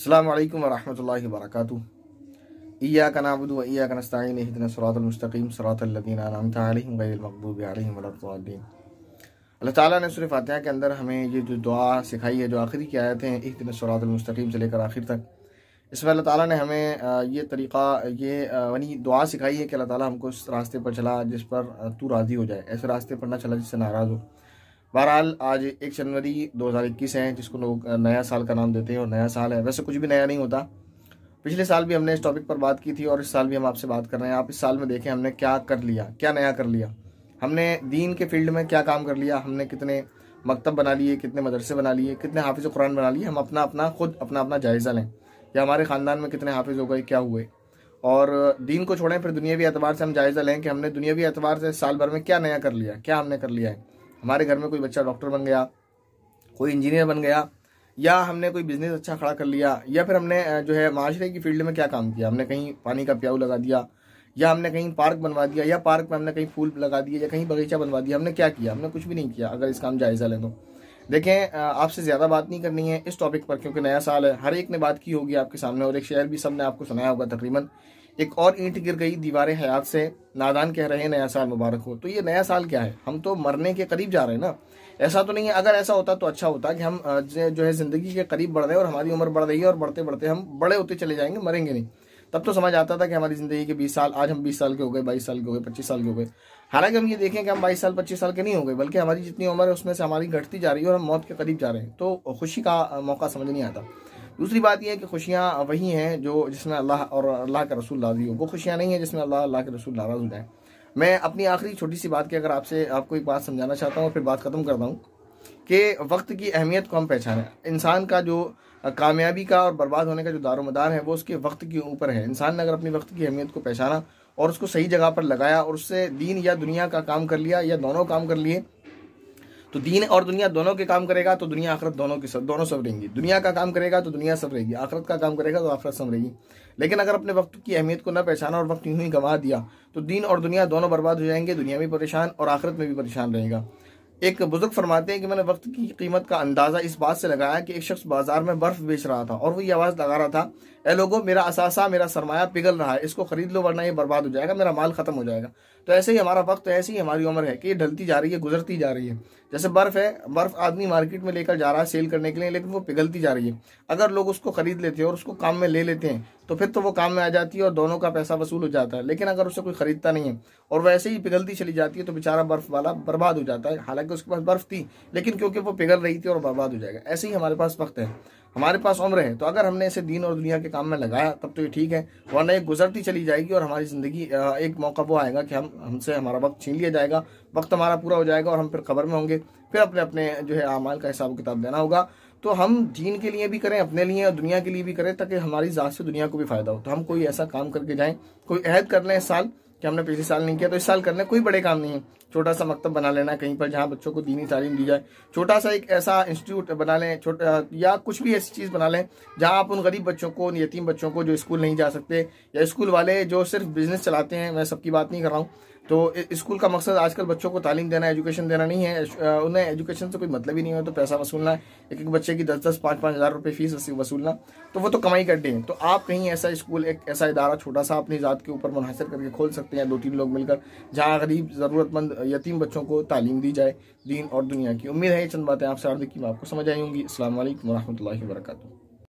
अल्लाम वरहमल वर्क इया का नाबुद वैया का नस्तिन हिदन अल्लाह ताला ने सुर फातह के अंदर हमें ये जो दुआ सिखाई है जो आखिरी की आयत हैं एक दिन सरातमस्तकीम से लेकर आखिर तक इसमें अल्लाह ताला ने हमें ये तरीक़ा ये यानी दुआ सिखाई है कि अल्लाह ताला हमको उस रास्ते पर चला जिस पर तू राज़ी हो जाए ऐसे रास्ते पर ना चला जिससे नाराज़ हो बहरहाल आज एक जनवरी 2021 है जिसको लोग नया साल का नाम देते हैं और नया साल है वैसे कुछ भी नया नहीं होता पिछले साल भी हमने इस टॉपिक पर बात की थी और इस साल भी हम आपसे बात कर रहे हैं आप इस साल में देखें हमने क्या कर लिया क्या नया कर लिया हमने दीन के फील्ड में क्या काम कर लिया हमने कितने मकतब बना लिए कितने मदरसे बना लिए कितने हाफिज़ कुरान बना लिए हम अपना अपना खुद अपना अपना जायज़ा लें या हमारे ख़ानदान में कितने हाफिज़ हो गए क्या हुए और दीन को छोड़ें फिर दुनियावी एतबार से हम जायज़ा लें कि हमने दुनियावी एतबार से साल भर में क्या नया कर लिया क्या हमने कर लिया है हमारे घर में कोई बच्चा डॉक्टर बन गया कोई इंजीनियर बन गया या हमने कोई बिजनेस अच्छा खड़ा कर लिया या फिर हमने जो है माशरे की फील्ड में क्या काम किया हमने कहीं पानी का प्याऊ लगा दिया या हमने कहीं पार्क बनवा दिया या पार्क में हमने कहीं फूल लगा दिए या कहीं बगीचा बनवा दिया हमने क्या किया हमने कुछ भी नहीं किया अगर इसका हम जायज़ा लें तो देखें आपसे ज़्यादा बात नहीं करनी है इस टॉपिक पर क्योंकि नया साल है हर एक ने बात की होगी आपके सामने और एक शेयर भी सबने आपको सुनाया होगा तकरीबन एक और ईंट गिर गई दीवार हयात से नादान कह रहे हैं नया साल मुबारक हो तो ये नया साल क्या है हम तो मरने के करीब जा रहे हैं ना ऐसा तो नहीं है अगर ऐसा होता तो अच्छा होता कि हम जो है ज़िंदगी के करीब बढ़ रहे हैं और हमारी उम्र बढ़ रही है और बढ़ते बढ़ते हम बड़े होते चले जाएंगे मरेंगे नहीं तब तो समझ आता था कि हमारी ज़िंदगी के बीस साल आज हम बीस साल के हो गए बाईस साल के हो गए पच्चीस साल के हो गए हालांकि हम ये देखें कि हम बाईस साल पच्चीस साल के नहीं हो गए बल्कि हमारी जितनी उम्र है उसमें से हमारी घटती जा रही है और हम मौत के करीब जा रहे हैं तो खुशी का मौका समझ नहीं आता दूसरी बात यह है कि खुशियाँ वही हैं जो जिसमें अल्लाह और अल्लाह का रसूल राजी हो वो खुशियाँ नहीं है जिसमें अल्लाह अल्लाह के रसूल नाराज़ हो जाए मैं अपनी आखिरी छोटी सी बात की अगर आपसे आपको एक बात समझाना चाहता हूँ फिर बात ख़त्म करता हूँ कि वक्त की अहमियत को हम पहचानें इंसान का जो कामयाबी का और बर्बाद होने का जो दारोमदार है वो उसके वक्त के ऊपर है इंसान ने अगर अपनी वक्त की अहमियत को पहचाना और उसको सही जगह पर लगाया और उससे दीन या दुनिया का काम कर लिया या दोनों काम कर लिए तो दीन और दुनिया दोनों के काम करेगा तो दुनिया आखरत दोनों की सब दोनों सब रहेंगी दुनिया का काम करेगा तो दुनिया सब रहेगी आखरत का काम करेगा तो आखरत सब रहेगी लेकिन अगर अपने वक्त की अहमियत को न पहचाना और वक्त यूं ही गंवा दिया तो दीन और दुनिया दोनों बर्बाद हो जाएंगे दुनिया भी परेशान और आखरत में भी परेशान रहेगा एक बुजुर्ग फरमाते हैं कि मैंने वक्त की कीमत का अंदाज़ा इस बात से लगाया कि एक शख्स बाजार में बर्फ़ बेच रहा था और वो ये आवाज़ लगा रहा था ए लोगो मेरा असासा मेरा सरमाया पिघल रहा है इसको ख़रीद लो वरना ये बर्बाद हो जाएगा मेरा माल ख़त्म हो जाएगा तो ऐसे ही हमारा वक्त ऐसी ही हमारी उम्र है कि ये ढलती जा रही है गुजरती जा रही है जैसे बर्फ़ है बर्फ़ आदमी मार्केट में लेकर जा रहा है सेल करने के लिए लेकिन वो पिघलती जा रही है अगर लोग उसको ख़रीद लेते हैं और उसको काम में ले लेते हैं तो फिर तो वो काम में आ जाती है और दोनों का पैसा वसूल हो जाता है लेकिन अगर उसे कोई ख़रीदता नहीं है और वैसे ही पिघलती चली जाती है तो बेचारा बर्फ़ वाला बर्बाद हो जाता है हालांकि कि तो उसके पास बर्फ़ थी लेकिन क्योंकि वो पिघल रही थी और बर्बाद हो जाएगा ऐसे ही हमारे पास वक्त है हमारे पास उम्र है तो अगर हमने इसे दीन और दुनिया के काम में लगाया तब तो ये ठीक है वरना एक गुजरती चली जाएगी और हमारी ज़िंदगी एक मौका वो आएगा कि हम हमसे हमारा वक्त छीन लिया जाएगा वक्त हमारा पूरा हो जाएगा और हम फिर खबर में होंगे फिर अपने अपने जो है अमाल का हिसाब किताब देना होगा तो हम दीन के लिए भी करें अपने लिए और दुनिया के लिए भी करें ताकि हमारी ज़ात से दुनिया को भी फ़ायदा हो तो हम कोई ऐसा काम करके जाएँ कोई अहद कर लें इस साल कि हमने पिछले साल नहीं किया तो इस साल करने कोई बड़े काम नहीं है छोटा सा मकतब बना लेना कहीं पर जहाँ बच्चों को दीनी तालीम दी जाए छोटा सा एक ऐसा इंस्टीट्यूट बना लें छोटा या कुछ भी ऐसी चीज़ बना लें जहाँ आप उन गरीब बच्चों को उन यतीम बच्चों को जो स्कूल नहीं जा सकते या स्कूल वाले जो सिर्फ बिज़नेस चलाते हैं मैं सबकी बात नहीं कर रहा हूँ तो स्कूल का मकसद आजकल बच्चों को तालीम देना एजुकेशन देना नहीं है उन्हें एजुकेशन से कोई मतलब ही नहीं है तो पैसा वसूलना एक एक बच्चे की दस दस पाँच पाँच हज़ार रुपये फीस वसूलना तो वो तो कमाई कर दें तो आप कहीं ऐसा स्कूल एक ऐसा इदारा छोटा सा अपनी ज़ात के ऊपर मुनहसर करके खोल सकते हैं दो तीन लोग मिलकर जहाँ गरीब ज़रूरतमंद यतीम बच्चों को तालीम दी जाए दीन और दुनिया की उम्मीद है ये चंद बातें आपसे हार्दिक की आपको समझ आई होंगी असल वरहमल वर्का